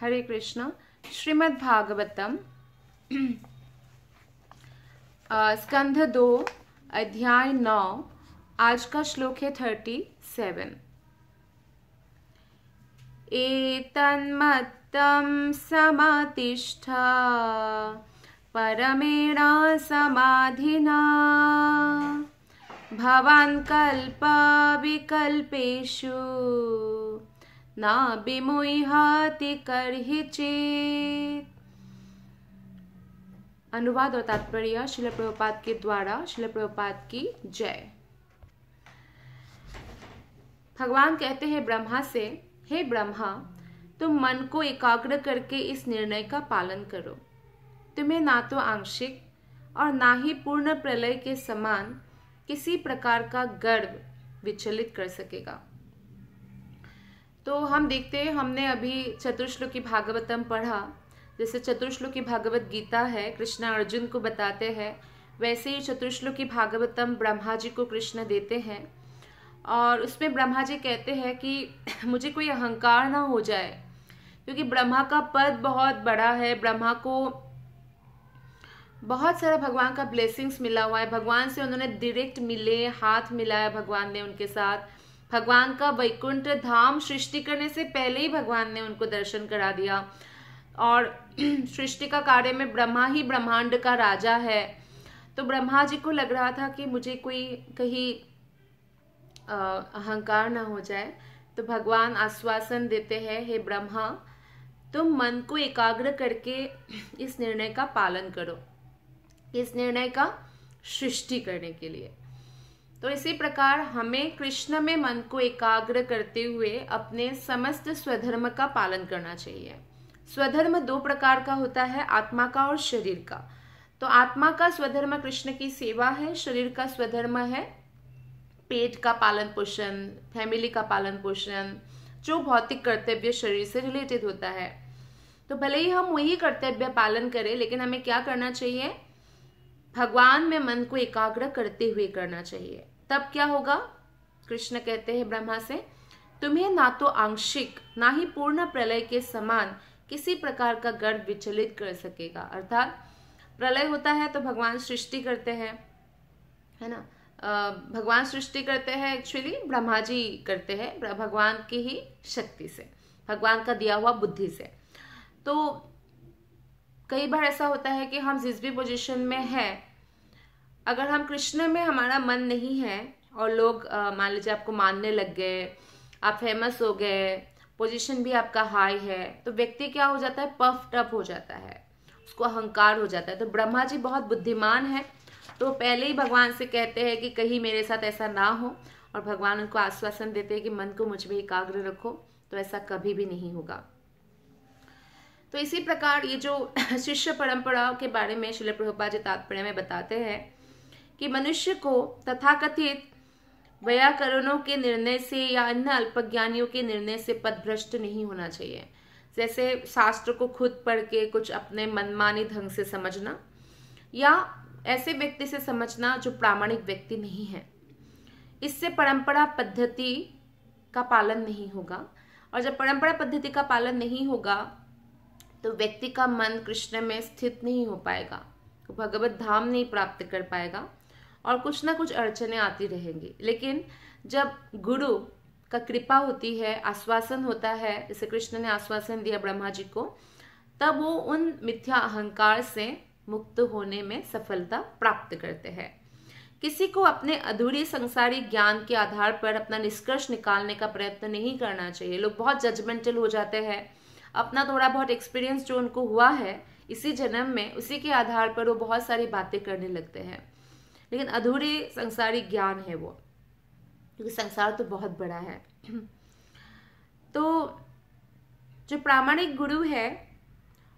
हरे कृष्ण श्रीमद् भागवतम स्कंध दो अध्याय नौ आज का श्लोक है थर्टी सेवन तन्मत्तम समातिष्ठ परमेणा समाधिना भवान् कल्पविकल्पेषु ना बेमोई हाथी कर ही चेत अनुवाद और तात्पर्य शिल प्रभुपात के द्वारा शिल प्रभुपात की जय भगवान कहते हैं ब्रह्मा से हे ब्रह्मा तुम मन को एकाग्र करके इस निर्णय का पालन करो तुम्हें ना तो आंशिक और ना ही पूर्ण प्रलय के समान किसी प्रकार का गर्व विचलित कर सकेगा तो हम देखते हैं हमने अभी की भागवतम पढ़ा जैसे की भागवत गीता है कृष्णा अर्जुन को बताते हैं वैसे ही की भागवतम ब्रह्मा जी को कृष्ण देते हैं और उसमें ब्रह्मा जी कहते हैं कि मुझे कोई अहंकार ना हो जाए क्योंकि ब्रह्मा का पद बहुत बड़ा है ब्रह्मा को बहुत सारा भगवान का ब्लेसिंग्स मिला हुआ है भगवान से उन्होंने डायरेक्ट मिले हाथ मिलाया भगवान ने उनके साथ भगवान का वैकुंठ धाम सृष्टि करने से पहले ही भगवान ने उनको दर्शन करा दिया और सृष्टि का कार्य में ब्रह्मा ही ब्रह्मांड का राजा है तो ब्रह्मा जी को लग रहा था कि मुझे कोई कहीं अहंकार ना हो जाए तो भगवान आश्वासन देते हैं हे ब्रह्मा तुम मन को एकाग्र करके इस निर्णय का पालन करो इस निर्णय का सृष्टि करने के लिए तो इसी प्रकार हमें कृष्ण में मन को एकाग्र करते हुए अपने समस्त स्वधर्म का पालन करना चाहिए स्वधर्म दो प्रकार का होता है आत्मा का और शरीर का तो आत्मा का स्वधर्म कृष्ण की सेवा है शरीर का स्वधर्म है पेट का पालन पोषण फैमिली का पालन पोषण जो भौतिक कर्तव्य शरीर से रिलेटेड होता है तो भले ही हम वही कर्तव्य पालन करें लेकिन हमें क्या करना चाहिए भगवान में मन को एकाग्र करते हुए करना चाहिए तब क्या होगा कृष्ण कहते हैं ब्रह्मा से तुम्हें ना तो आंशिक ना ही पूर्ण प्रलय के समान किसी प्रकार का गर्भ विचलित कर सकेगा अर्थात प्रलय होता है तो भगवान सृष्टि करते हैं है ना भगवान सृष्टि करते हैं एक्चुअली ब्रह्मा जी करते हैं भगवान की ही शक्ति से भगवान का दिया हुआ बुद्धि से तो कई बार ऐसा होता है कि हम जिस भी पोजिशन में हैं अगर हम कृष्ण में हमारा मन नहीं है और लोग मान लीजिए आपको मानने लग गए आप फेमस हो गए पोजीशन भी आपका हाई है तो व्यक्ति क्या हो जाता है पफ अप हो जाता है उसको अहंकार हो जाता है तो ब्रह्मा जी बहुत बुद्धिमान है तो पहले ही भगवान से कहते हैं कि कहीं मेरे साथ ऐसा ना हो और भगवान उनको आश्वासन देते हैं कि मन को मुझ में एकाग्र रखो तो ऐसा कभी भी नहीं होगा तो इसी प्रकार ये जो शिष्य परंपराओं के बारे में शिल प्रभुपा जी तात्पर्य में बताते हैं कि मनुष्य को तथाकथित व्याकरणों के निर्णय से या अन्य अल्पज्ञानियों के निर्णय से पद भ्रष्ट नहीं होना चाहिए जैसे शास्त्र को खुद पढ़ के कुछ अपने मनमानी ढंग से समझना या ऐसे व्यक्ति से समझना जो प्रामाणिक व्यक्ति नहीं है इससे परंपरा पद्धति का पालन नहीं होगा और जब परंपरा पद्धति का पालन नहीं होगा तो व्यक्ति का मन कृष्ण में स्थित नहीं हो पाएगा वो तो भगवत धाम नहीं प्राप्त कर पाएगा और कुछ ना कुछ अड़चने आती रहेंगी लेकिन जब गुरु का कृपा होती है आश्वासन होता है जैसे कृष्ण ने आश्वासन दिया ब्रह्मा जी को तब वो उन मिथ्या अहंकार से मुक्त होने में सफलता प्राप्त करते हैं किसी को अपने अधूरी संसारी ज्ञान के आधार पर अपना निष्कर्ष निकालने का प्रयत्न नहीं करना चाहिए लोग बहुत जजमेंटल हो जाते हैं अपना थोड़ा बहुत एक्सपीरियंस जो उनको हुआ है इसी जन्म में उसी के आधार पर वो बहुत सारी बातें करने लगते हैं लेकिन अधूरी संसारिक ज्ञान है वो क्योंकि संसार तो बहुत बड़ा है तो जो प्रामाणिक गुरु है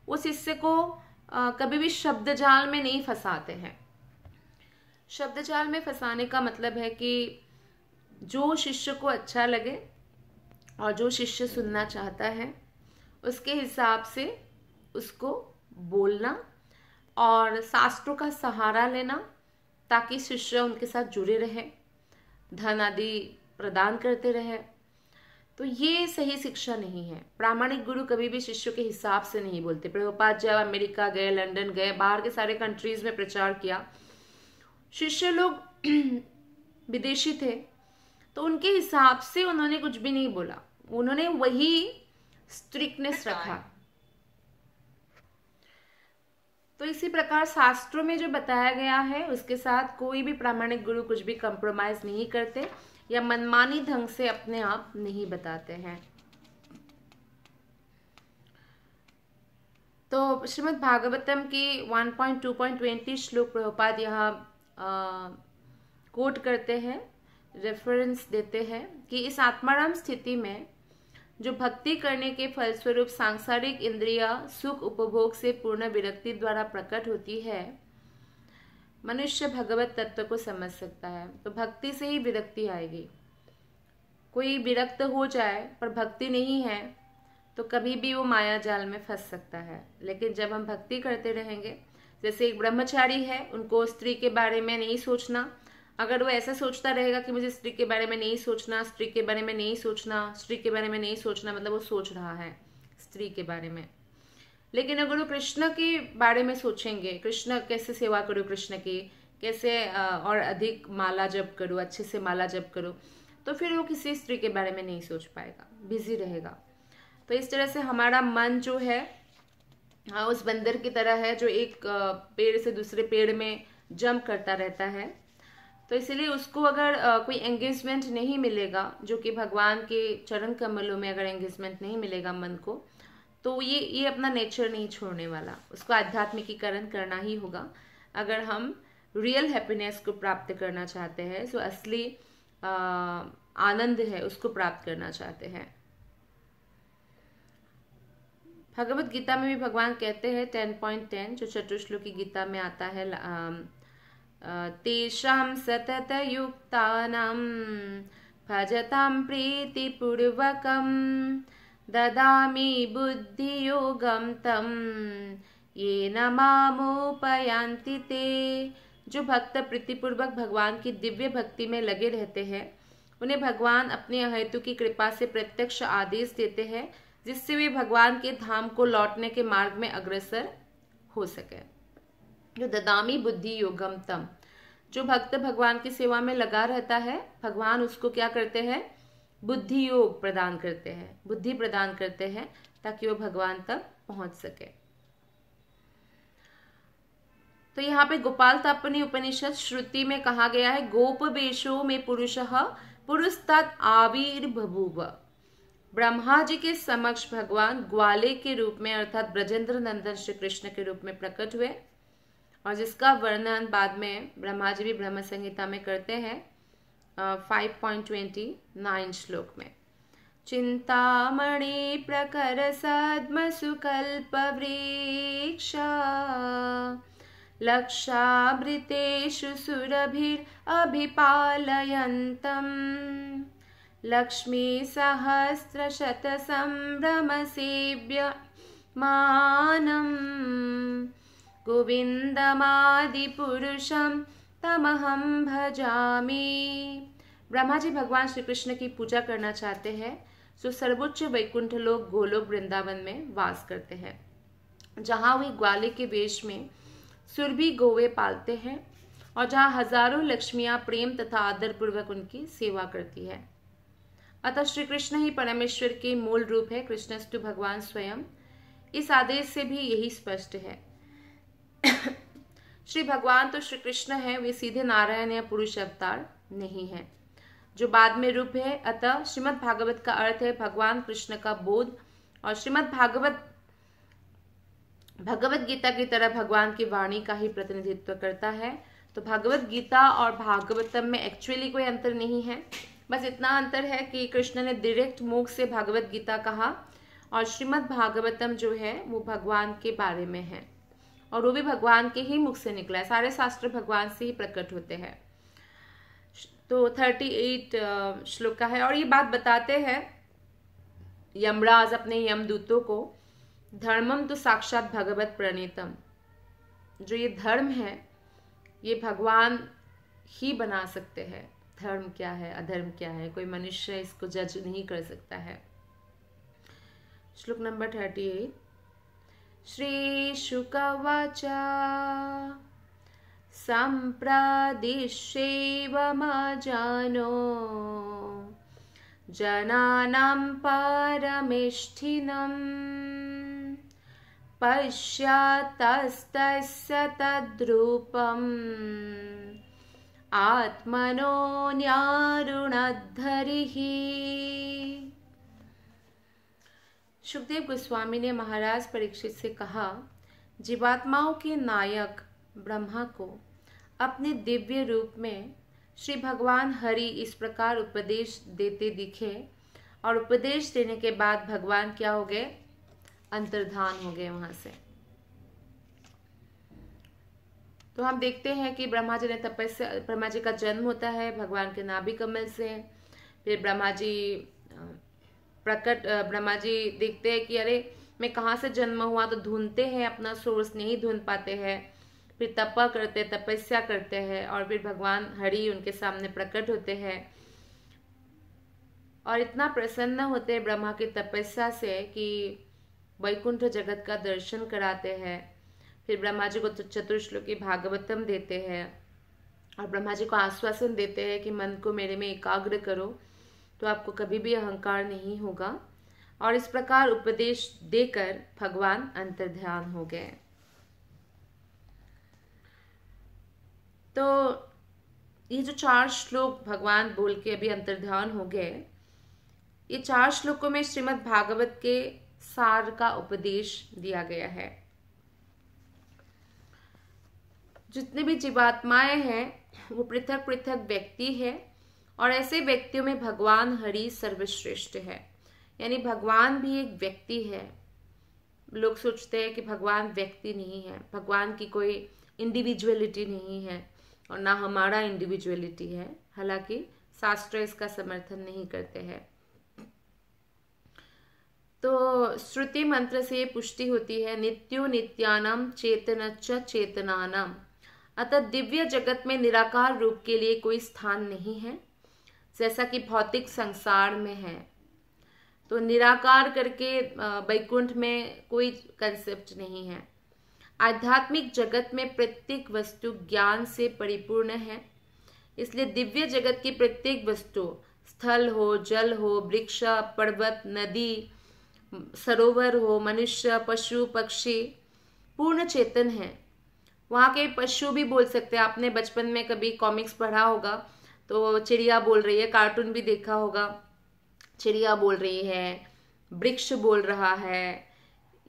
वो शिष्य को आ, कभी भी शब्द जाल में नहीं फंसाते हैं शब्द जाल में फंसाने का मतलब है कि जो शिष्य को अच्छा लगे और जो शिष्य सुनना चाहता है उसके हिसाब से उसको बोलना और शास्त्रों का सहारा लेना ताकि शिष्य उनके साथ जुड़े रहें धन आदि प्रदान करते रहे तो ये सही शिक्षा नहीं है प्रामाणिक गुरु कभी भी शिष्यों के हिसाब से नहीं बोलते प्रभुपात जब अमेरिका गए लंदन गए बाहर के सारे कंट्रीज में प्रचार किया शिष्य लोग विदेशी थे तो उनके हिसाब से उन्होंने कुछ भी नहीं बोला उन्होंने वही स्ट्रिकनेस रखा तो इसी प्रकार शास्त्रों में जो बताया गया है उसके साथ कोई भी प्रामाणिक गुरु कुछ भी कंप्रोमाइज नहीं करते या मनमानी ढंग से अपने आप नहीं बताते हैं तो श्रीमद् भागवतम की 1.2.20 श्लोक प्रभुपाद यहाँ कोट करते हैं रेफरेंस देते हैं कि इस आत्माराम स्थिति में जो भक्ति करने के फलस्वरूप सांसारिक इंद्रिया सुख उपभोग से पूर्ण विरक्ति द्वारा प्रकट होती है मनुष्य भगवत तत्व को समझ सकता है तो भक्ति से ही विरक्ति आएगी कोई विरक्त हो जाए पर भक्ति नहीं है तो कभी भी वो माया जाल में फंस सकता है लेकिन जब हम भक्ति करते रहेंगे जैसे एक ब्रह्मचारी है उनको स्त्री के बारे में नहीं सोचना अगर वो ऐसा सोचता रहेगा कि मुझे स्त्री के बारे में नहीं सोचना स्त्री के बारे में नहीं सोचना स्त्री के बारे में नहीं सोचना मतलब वो सोच रहा है स्त्री के बारे में लेकिन अगर वो कृष्ण के बारे में सोचेंगे कृष्ण कैसे सेवा करूँ कृष्ण की कैसे और अधिक माला जप करूँ अच्छे से माला जप करूँ तो फिर वो किसी स्त्री के बारे में नहीं सोच पाएगा बिजी रहेगा तो इस तरह से हमारा मन जो है उस बंदर की तरह है जो एक पेड़ से दूसरे पेड़ में जंप करता रहता है तो इसलिए उसको अगर कोई एंगेजमेंट नहीं मिलेगा जो कि भगवान के चरण कमलों में अगर एंगेजमेंट नहीं मिलेगा मन को तो ये ये अपना नेचर नहीं छोड़ने वाला उसको आध्यात्मिकीकरण करना ही होगा अगर हम रियल हैप्पीनेस को प्राप्त करना चाहते हैं जो असली आनंद है उसको प्राप्त करना चाहते हैं भगवत गीता में भी भगवान कहते हैं टेन पॉइंट टेन जो चतुर्श्लोकी गीता में आता है तेषां सततयुक्तानां भजतां प्रीतिपूर्वकं ददामि बुद्धियोगं तं येन मामुपयान्ति ते जो भक्त प्रीतिपूर्वक भगवान की दिव्य भक्ति में लगे रहते हैं उन्हें भगवान अपने अहेतु की कृपा से प्रत्यक्ष आदेश देते हैं जिससे वे भगवान के धाम को लौटने के मार्ग में अग्रसर हो सके जो ददामी बुद्धि योगम तम जो भक्त भगवान की सेवा में लगा रहता है भगवान उसको क्या करते हैं बुद्धि योग प्रदान करते हैं बुद्धि प्रदान करते हैं ताकि वो भगवान तक पहुंच सके तो यहाँ पे गोपाल तापनी उपनिषद श्रुति में कहा गया है गोप बेशो में पुरुष पुरुष तत् आवीर आविर्भूव ब्रह्मा जी के समक्ष भगवान ग्वाले के रूप में अर्थात ब्रजेंद्र नंदन श्री कृष्ण के रूप में प्रकट हुए और जिसका वर्णन बाद में ब्रह्मा जी भी ब्रह्म संहिता में करते हैं फाइव पॉइंट ट्वेंटी नाइन श्लोक में चिंतामणि प्रकर वृक्ष लक्षावृतेषु सुरभिरभिपालयन्तम् लक्ष्मीसहस्रशतसम्भ्रमसेव्यमानम् गोविंदमादिपुरुषम तमहम भजामि ब्रह्मा जी भगवान श्री कृष्ण की पूजा करना चाहते हैं जो सर्वोच्च वैकुंठ लोग गोलोक वृंदावन में वास करते हैं जहाँ वे ग्वाले के वेश में सुरभि गोवे पालते हैं और जहाँ हजारों लक्ष्मियाँ प्रेम तथा आदर पूर्वक उनकी सेवा करती है अतः श्री कृष्ण ही परमेश्वर के मूल रूप है कृष्णस्तु भगवान स्वयं इस आदेश से भी यही स्पष्ट है श्री भगवान तो श्री कृष्ण है वे सीधे नारायण या पुरुष अवतार नहीं है जो बाद में रूप है अतः श्रीमद् भागवत का अर्थ है भगवान कृष्ण का बोध और श्रीमद् भागवत भगवत गीता की तरह भगवान की वाणी का ही प्रतिनिधित्व करता है तो भगवत गीता और भागवतम में एक्चुअली कोई अंतर नहीं है बस इतना अंतर है कि कृष्ण ने डायरेक्ट मुख से भागवत गीता कहा और श्रीमद् भागवतम जो है वो भगवान के बारे में है और वो भी भगवान के ही मुख से निकला है सारे शास्त्र भगवान से ही प्रकट होते हैं तो थर्टी एट श्लोक का है और ये बात बताते हैं यमराज अपने यमदूतों को धर्मम तो साक्षात भगवत प्रणीतम जो ये धर्म है ये भगवान ही बना सकते हैं धर्म क्या है अधर्म क्या है कोई मनुष्य इसको जज नहीं कर सकता है श्लोक नंबर थर्टी एट श्रीशुकवच सम्प्रदिशेवमजानो जनानां परमिष्ठिनम् पश्यतस्तस्य तद्रूपम् आत्मनो न्यारुणद्धरिः सुखदेव गोस्वामी ने महाराज परीक्षित से कहा जीवात्माओं के नायक ब्रह्मा को अपने दिव्य रूप में श्री भगवान हरि इस प्रकार उपदेश देते दिखे और उपदेश देने के बाद भगवान क्या हो गए अंतर्धान हो गए वहां से तो हम देखते हैं कि ब्रह्मा जी ने तपस्या ब्रह्मा जी का जन्म होता है भगवान के नाभिकमल कमल से फिर ब्रह्मा जी प्रकट ब्रह्मा जी देखते हैं कि अरे मैं कहाँ से जन्म हुआ तो ढूंढते हैं अपना सोर्स नहीं ढूंढ पाते हैं फिर तपा करते तपस्या करते हैं और फिर भगवान हरि उनके सामने प्रकट होते हैं और इतना प्रसन्न होते हैं ब्रह्मा की तपस्या से कि वैकुंठ जगत का दर्शन कराते हैं फिर ब्रह्मा जी को तो चतुर्श्लोकी भागवतम देते हैं और ब्रह्मा जी को आश्वासन देते हैं कि मन को मेरे में एकाग्र करो तो आपको कभी भी अहंकार नहीं होगा और इस प्रकार उपदेश देकर भगवान अंतर्ध्यान हो गए तो ये जो चार श्लोक भगवान बोल के अभी अंतर्ध्यान हो गए ये चार श्लोकों में श्रीमद् भागवत के सार का उपदेश दिया गया है जितने भी जीवात्माएं हैं वो पृथक पृथक व्यक्ति है और ऐसे व्यक्तियों में भगवान हरि सर्वश्रेष्ठ है यानी भगवान भी एक व्यक्ति है लोग सोचते हैं कि भगवान व्यक्ति नहीं है भगवान की कोई इंडिविजुअलिटी नहीं है और ना हमारा इंडिविजुअलिटी है हालांकि शास्त्र इसका समर्थन नहीं करते हैं तो श्रुति मंत्र से ये पुष्टि होती है नित्यो नित्यानम चेतन चेतनानम अतः दिव्य जगत में निराकार रूप के लिए कोई स्थान नहीं है जैसा कि भौतिक संसार में है तो निराकार करके वैकुंठ में कोई कंसेप्ट नहीं है आध्यात्मिक जगत में प्रत्येक वस्तु ज्ञान से परिपूर्ण है इसलिए दिव्य जगत की प्रत्येक वस्तु स्थल हो जल हो वृक्ष पर्वत नदी सरोवर हो मनुष्य पशु पक्षी पूर्ण चेतन है वहाँ के पशु भी बोल सकते हैं आपने बचपन में कभी कॉमिक्स पढ़ा होगा तो चिड़िया बोल रही है कार्टून भी देखा होगा चिड़िया बोल रही है वृक्ष बोल रहा है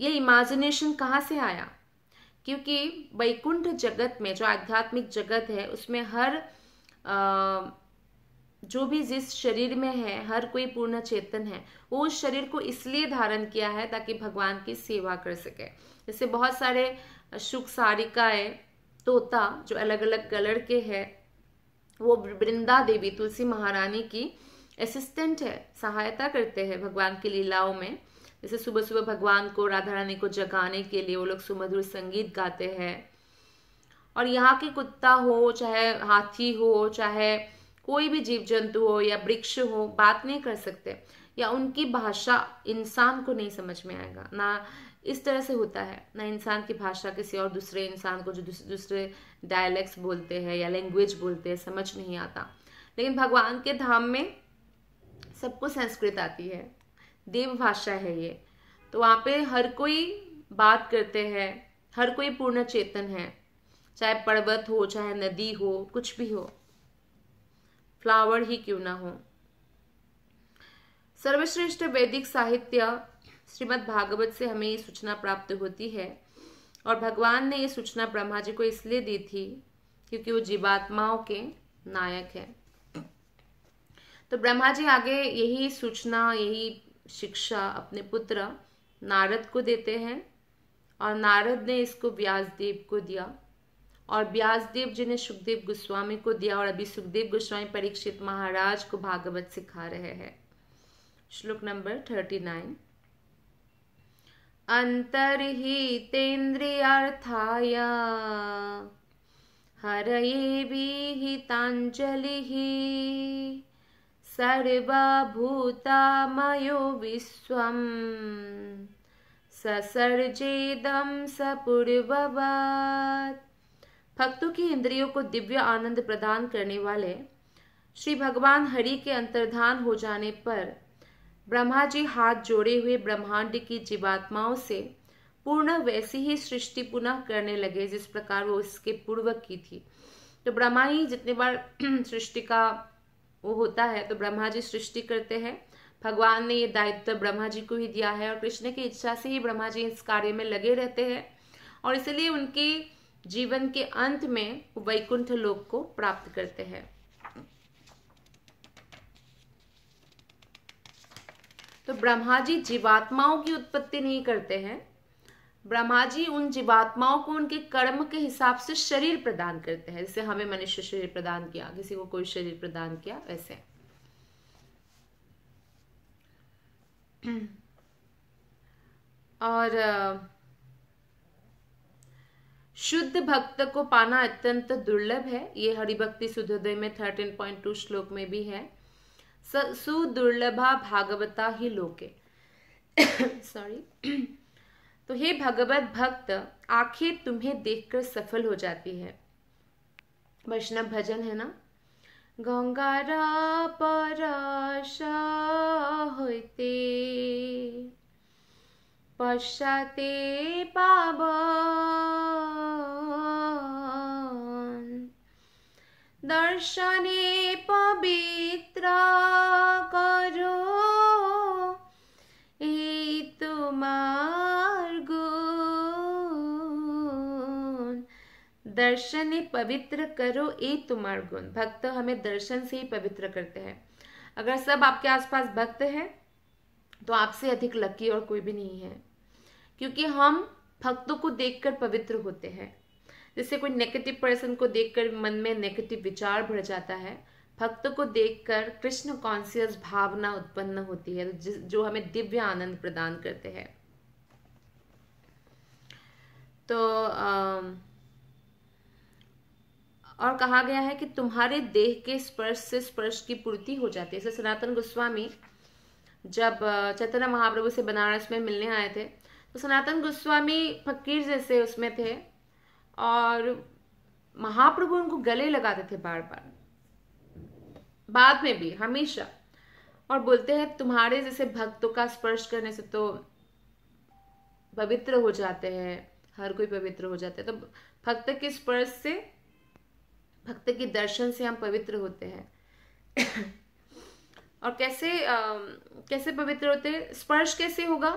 ये इमेजिनेशन कहाँ से आया क्योंकि वैकुंठ जगत में जो आध्यात्मिक जगत है उसमें हर आ, जो भी जिस शरीर में है हर कोई पूर्ण चेतन है वो उस शरीर को इसलिए धारण किया है ताकि भगवान की सेवा कर सके जैसे बहुत सारे सुख सारिकाएँ तोता जो अलग अलग कलर के हैं वो वृंदा देवी तुलसी महारानी की असिस्टेंट है सहायता करते हैं भगवान की लीलाओं में जैसे सुबह सुबह भगवान को राधा रानी को जगाने के लिए वो लोग सुमधुर संगीत गाते हैं और यहाँ के कुत्ता हो चाहे हाथी हो चाहे कोई भी जीव जंतु हो या वृक्ष हो बात नहीं कर सकते या उनकी भाषा इंसान को नहीं समझ में आएगा ना इस तरह से होता है ना इंसान की भाषा किसी और दूसरे इंसान को जो दूसरे डायलैक्ट्स बोलते हैं या लैंग्वेज बोलते हैं समझ नहीं आता लेकिन भगवान के धाम में सबको संस्कृत आती है देव भाषा है ये तो वहाँ पे हर कोई बात करते हैं हर कोई पूर्ण चेतन है चाहे पर्वत हो चाहे नदी हो कुछ भी हो फ्लावर ही क्यों ना हो सर्वश्रेष्ठ वैदिक साहित्य श्रीमद् भागवत से हमें ये सूचना प्राप्त होती है और भगवान ने ये सूचना ब्रह्मा जी को इसलिए दी थी क्योंकि वो जीवात्माओं के नायक है तो ब्रह्मा जी आगे यही सूचना यही शिक्षा अपने पुत्र नारद को देते हैं और नारद ने इसको व्यासदेव को दिया और व्यासदेव जी ने सुखदेव गोस्वामी को दिया और अभी सुखदेव गोस्वामी परीक्षित महाराज को भागवत सिखा रहे हैं श्लोक नंबर थर्टी नाइन अन्तर्हितेन्द्रियार्थाय हरये विहिताञ्जलिः सर्वभूतामयो विश्वम् ससर्जेदम सपूर्ववत भक्तों की इंद्रियों को दिव्य आनंद प्रदान करने वाले श्री भगवान हरि के अंतर्धान हो जाने पर ब्रह्मा जी हाथ जोड़े हुए ब्रह्मांड की जीवात्माओं से पूर्ण वैसी ही सृष्टि पुनः करने लगे जिस प्रकार वो इसके पूर्व की थी तो ब्रह्मा ही जितने बार सृष्टि का वो होता है तो ब्रह्मा जी सृष्टि करते हैं भगवान ने ये दायित्व ब्रह्मा जी को ही दिया है और कृष्ण की इच्छा से ही ब्रह्मा जी इस कार्य में लगे रहते हैं और इसलिए उनके जीवन के अंत में वैकुंठ लोक को प्राप्त करते हैं तो ब्रह्मा जी जीवात्माओं की उत्पत्ति नहीं करते हैं ब्रह्मा जी उन जीवात्माओं को उनके कर्म के हिसाब से शरीर प्रदान करते हैं जैसे हमें मनुष्य शरीर प्रदान किया किसी को कोई शरीर प्रदान किया वैसे और शुद्ध भक्त को पाना अत्यंत दुर्लभ है ये हरिभक्ति सुधोदय में थर्टीन पॉइंट टू श्लोक में भी है सुदुर्लभा भागवता ही लोके सॉरी तो हे भगवत भक्त आंखें तुम्हें देखकर सफल हो जाती है वैष्णव भजन है ना गंगारा पराशा पश्चाते पावा दर्शने पवित्र करो এই गुण दर्शन पवित्र करो ए तुम्हार गुण भक्त हमें दर्शन से ही पवित्र करते हैं अगर सब आपके आसपास भक्त हैं तो आपसे अधिक लकी और कोई भी नहीं है क्योंकि हम भक्तों को देखकर पवित्र होते हैं जिससे कोई नेगेटिव पर्सन को देखकर मन में नेगेटिव विचार भर जाता है भक्त को देखकर कृष्ण कॉन्सियस भावना उत्पन्न होती है जो हमें दिव्य आनंद प्रदान करते हैं तो आ, और कहा गया है कि तुम्हारे देह के स्पर्श से स्पर्श की पूर्ति हो जाती है जैसे सनातन गोस्वामी जब चैतन्य महाप्रभु से बनारस में मिलने आए थे तो सनातन गोस्वामी फकीर जैसे उसमें थे और महाप्रभु उनको गले लगाते थे बार बार बाद में भी हमेशा और बोलते हैं तुम्हारे जैसे भक्तों का स्पर्श करने से तो पवित्र हो जाते हैं हर कोई पवित्र हो जाते हैं तो भक्त के स्पर्श से भक्त के दर्शन से हम पवित्र होते हैं और कैसे आ, कैसे पवित्र होते हैं स्पर्श कैसे होगा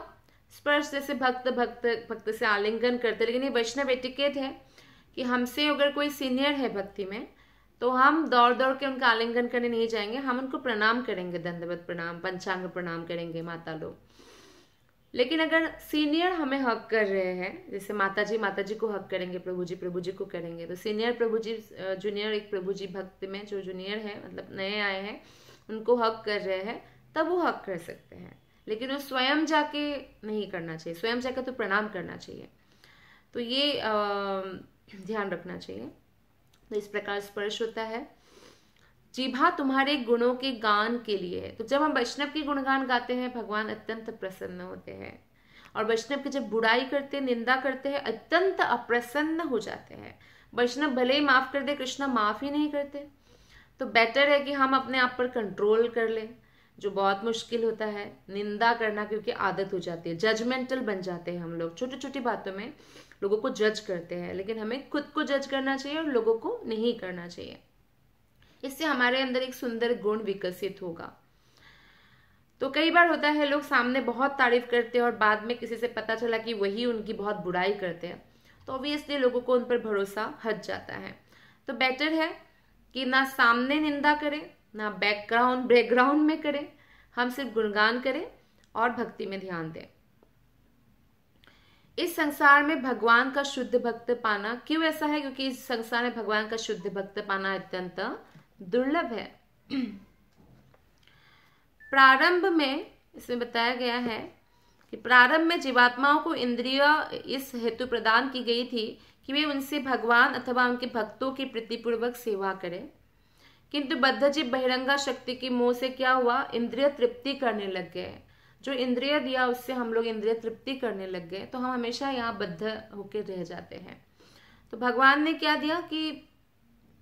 स्पर्श जैसे भक्त भक्त भक्त से आलिंगन करते लेकिन ये वैष्णव एटिकेट है कि हमसे अगर कोई सीनियर है भक्ति में तो हम दौड़ दौड़ के उनका आलिंगन करने नहीं जाएंगे हम उनको प्रणाम करेंगे दंडवत प्रणाम पंचांग प्रणाम करेंगे माता लोग लेकिन अगर सीनियर हमें हक कर रहे हैं जैसे माता जी माता जी को हक करेंगे प्रभु जी प्रभु जी को करेंगे तो सीनियर प्रभु जी जूनियर एक प्रभु जी भक्त में जो जूनियर है मतलब नए आए हैं उनको हक कर रहे हैं तब वो हक कर सकते हैं लेकिन वो स्वयं जाके नहीं करना चाहिए स्वयं जाके तो प्रणाम करना चाहिए तो ये ध्यान रखना चाहिए तो इस प्रकार स्पर्श होता है जीभा तुम्हारे गुणों के गान के लिए है तो जब हम वैष्णव के गुणगान गाते हैं भगवान अत्यंत प्रसन्न होते हैं और वैष्णव की जब बुराई करते निंदा करते हैं अत्यंत अप्रसन्न हो जाते हैं वैष्णव भले ही माफ़ कर दे कृष्णा माफ़ ही नहीं करते तो बेटर है कि हम अपने आप पर कंट्रोल कर लें जो बहुत मुश्किल होता है निंदा करना क्योंकि आदत हो जाती है जजमेंटल बन जाते हैं हम लोग छोटी छोटी बातों में लोगों को जज करते हैं लेकिन हमें खुद को जज करना चाहिए और लोगों को नहीं करना चाहिए इससे हमारे अंदर एक सुंदर गुण विकसित होगा तो कई बार होता है लोग सामने बहुत तारीफ करते हैं और बाद में किसी से पता चला कि वही उनकी बहुत बुराई करते हैं तो ऑब्वियसली लोगों को उन पर भरोसा हट जाता है तो बेटर है कि ना सामने निंदा करें ना बैकग्राउंड बैकग्राउंड में करें हम सिर्फ गुणगान करें और भक्ति में ध्यान दें इस संसार में भगवान का शुद्ध भक्त पाना क्यों ऐसा है क्योंकि इस संसार में भगवान का शुद्ध भक्त पाना अत्यंत दुर्लभ है प्रारंभ में इसमें बताया गया है कि प्रारंभ में जीवात्माओं को इंद्रिय इस हेतु प्रदान की गई थी कि वे उनसे भगवान अथवा उनके भक्तों की प्रतिपूर्वक सेवा करें किंतु बद्ध जी बहिरंगा शक्ति की मुंह से क्या हुआ इंद्रिय तृप्ति करने लग गए जो इंद्रिय दिया उससे हम लोग इंद्रिय तृप्ति करने लग गए तो हम हमेशा यहाँ बद्ध होकर रह जाते हैं तो भगवान ने क्या दिया कि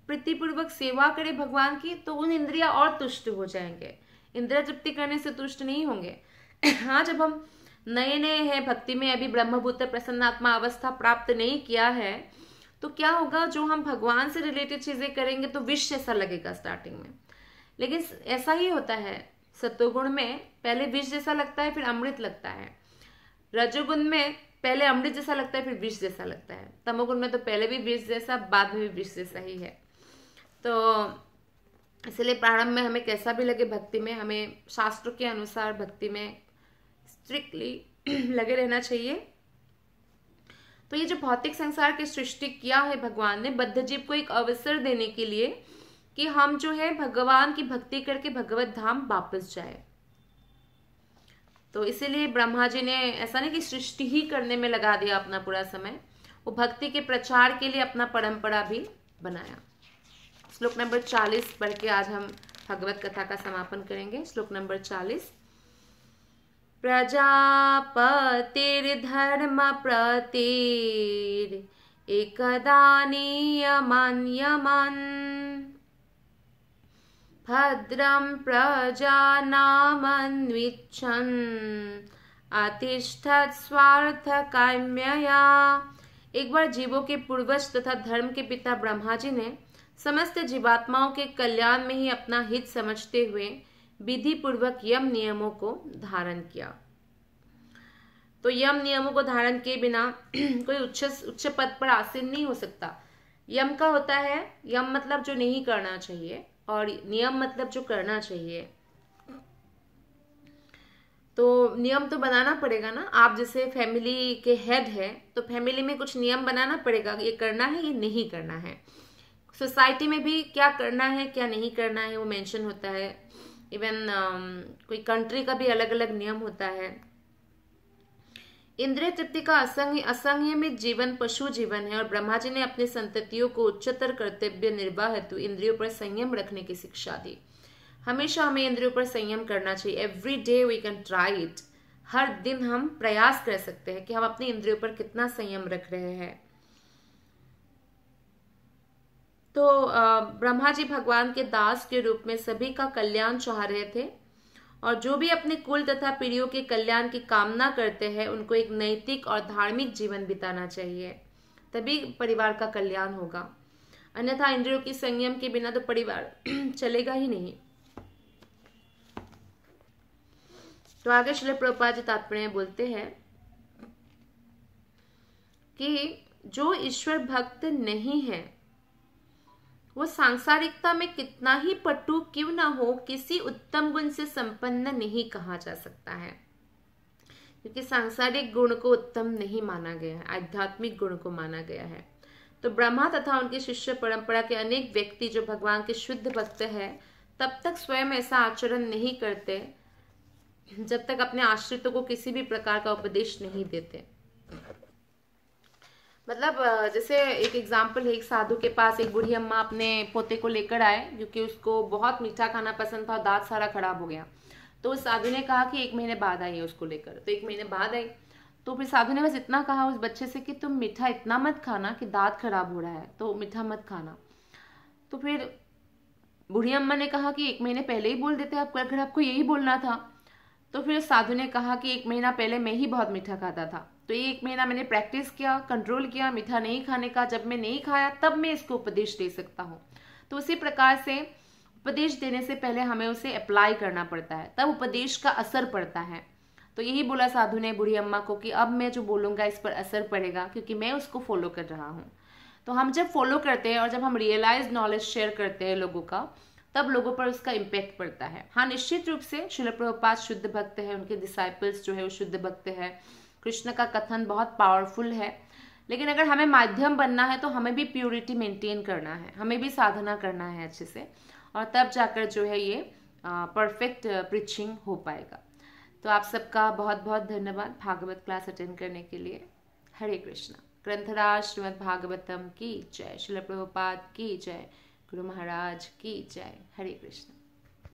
प्रीतिपूर्वक सेवा करें भगवान की तो उन इंद्रिया और तुष्ट हो जाएंगे इंद्रिय तृप्ति करने से तुष्ट नहीं होंगे हाँ जब हम नए नए हैं भक्ति में अभी ब्रह्मभूत प्रसन्न आत्मा अवस्था प्राप्त नहीं किया है तो क्या होगा जो हम भगवान से रिलेटेड चीज़ें करेंगे तो विष जैसा लगेगा स्टार्टिंग में लेकिन ऐसा ही होता है सत्वगुण में पहले विष जैसा लगता है फिर अमृत लगता है रजोगुण में पहले अमृत जैसा लगता है फिर विष जैसा लगता है तमोगुण में तो पहले भी विष जैसा बाद में भी विष जैसा ही है तो इसलिए प्रारंभ में हमें कैसा भी लगे भक्ति में हमें शास्त्रों के अनुसार भक्ति में स्ट्रिक्टली लगे रहना चाहिए तो ये जो भौतिक संसार की सृष्टि किया है भगवान ने बद्ध जीव को एक अवसर देने के लिए कि हम जो है भगवान की भक्ति करके भगवत धाम वापस जाए तो इसीलिए ब्रह्मा जी ने ऐसा नहीं कि सृष्टि ही करने में लगा दिया अपना पूरा समय वो भक्ति के प्रचार के लिए अपना परंपरा भी बनाया श्लोक नंबर चालीस पढ़ के आज हम भगवत कथा का समापन करेंगे श्लोक नंबर चालीस प्रजापतिर्धर्मप्रतीर् एकदा भद्रम भद्रं प्रजानामन्विच्छन् अतिष्ठत स्वार्थ काम्यया एक बार जीवों के पूर्वज तथा धर्म के पिता ब्रह्मा जी ने समस्त जीवात्माओं के कल्याण में ही अपना हित समझते हुए विधि पूर्वक यम नियमों को धारण किया तो यम नियमों को धारण किए बिना कोई उच्च उच्च पद पर आसीन नहीं हो सकता यम का होता है यम मतलब जो नहीं करना चाहिए और नियम मतलब जो करना चाहिए तो नियम तो बनाना पड़ेगा ना आप जैसे फैमिली के हेड है तो फैमिली में कुछ नियम बनाना पड़ेगा ये करना है ये नहीं करना है सोसाइटी में भी क्या करना है क्या नहीं करना है वो मेंशन होता है इवन um, कोई कंट्री का भी अलग अलग नियम होता है इंद्रिय तृप्ति का असंग असंयमित जीवन पशु जीवन है और ब्रह्मा जी ने अपने संततियों को उच्चतर कर्तव्य निर्वाह हेतु इंद्रियों पर संयम रखने की शिक्षा दी हमेशा हमें इंद्रियों पर संयम करना चाहिए every day we can try it हर दिन हम प्रयास कर सकते हैं कि हम अपने इंद्रियों पर कितना संयम रख रहे हैं तो ब्रह्मा जी भगवान के दास के रूप में सभी का कल्याण चाह रहे थे और जो भी अपने कुल तथा पीढ़ियों के कल्याण की कामना करते हैं उनको एक नैतिक और धार्मिक जीवन बिताना चाहिए तभी परिवार का कल्याण होगा अन्यथा इंद्रियों की संयम के बिना तो परिवार चलेगा ही नहीं तो आगे श्री प्रपा जी तात्पर्य बोलते हैं कि जो ईश्वर भक्त नहीं है वो सांसारिकता में कितना ही पटु क्यों ना हो किसी उत्तम गुण से संपन्न नहीं कहा जा सकता है क्योंकि सांसारिक गुण को उत्तम नहीं माना गया है आध्यात्मिक गुण को माना गया है तो ब्रह्मा तथा उनके शिष्य परंपरा के अनेक व्यक्ति जो भगवान के शुद्ध भक्त है तब तक स्वयं ऐसा आचरण नहीं करते जब तक अपने आश्रितों को किसी भी प्रकार का उपदेश नहीं देते मतलब जैसे एक एग्जाम्पल है एक साधु के पास एक बूढ़ी अम्मा अपने पोते को लेकर आए जो कि उसको बहुत मीठा खाना पसंद था दांत सारा खराब हो गया तो उस साधु ने कहा कि एक महीने बाद आई है उसको लेकर तो एक महीने बाद आई तो फिर साधु ने बस इतना कहा उस बच्चे से कि तुम मीठा इतना मत खाना कि दांत खराब हो रहा है तो मीठा मत खाना तो फिर बूढ़ी अम्मा ने कहा कि एक महीने पहले ही बोल देते आपको अगर आपको यही बोलना था तो फिर साधु ने कहा कि एक महीना पहले मैं ही बहुत मीठा खाता था तो ये एक महीना मैंने प्रैक्टिस किया कंट्रोल किया मीठा नहीं खाने का जब मैं नहीं खाया तब मैं इसको उपदेश दे सकता हूँ तो उसी प्रकार से उपदेश देने से पहले हमें उसे अप्लाई करना पड़ता है तब उपदेश का असर पड़ता है तो यही बोला साधु ने बूढ़ी अम्मा को कि अब मैं जो बोलूँगा इस पर असर पड़ेगा क्योंकि मैं उसको फॉलो कर रहा हूँ तो हम जब फॉलो करते हैं और जब हम रियलाइज नॉलेज शेयर करते हैं लोगों का तब लोगों पर उसका इम्पैक्ट पड़ता है हाँ निश्चित रूप से शिल प्रभुपात शुद्ध भक्त है उनके डिसाइपल्स जो है वो शुद्ध भक्त है कृष्ण का कथन बहुत पावरफुल है लेकिन अगर हमें माध्यम बनना है तो हमें भी प्योरिटी मेंटेन करना है हमें भी साधना करना है अच्छे से और तब जाकर जो है ये परफेक्ट प्रिचिंग हो पाएगा तो आप सबका बहुत बहुत धन्यवाद भागवत क्लास अटेंड करने के लिए हरे कृष्णा ग्रंथराज श्रीमद भागवतम की जय शिल प्रभुपाद की जय गुरु महाराज की जय हरे कृष्णा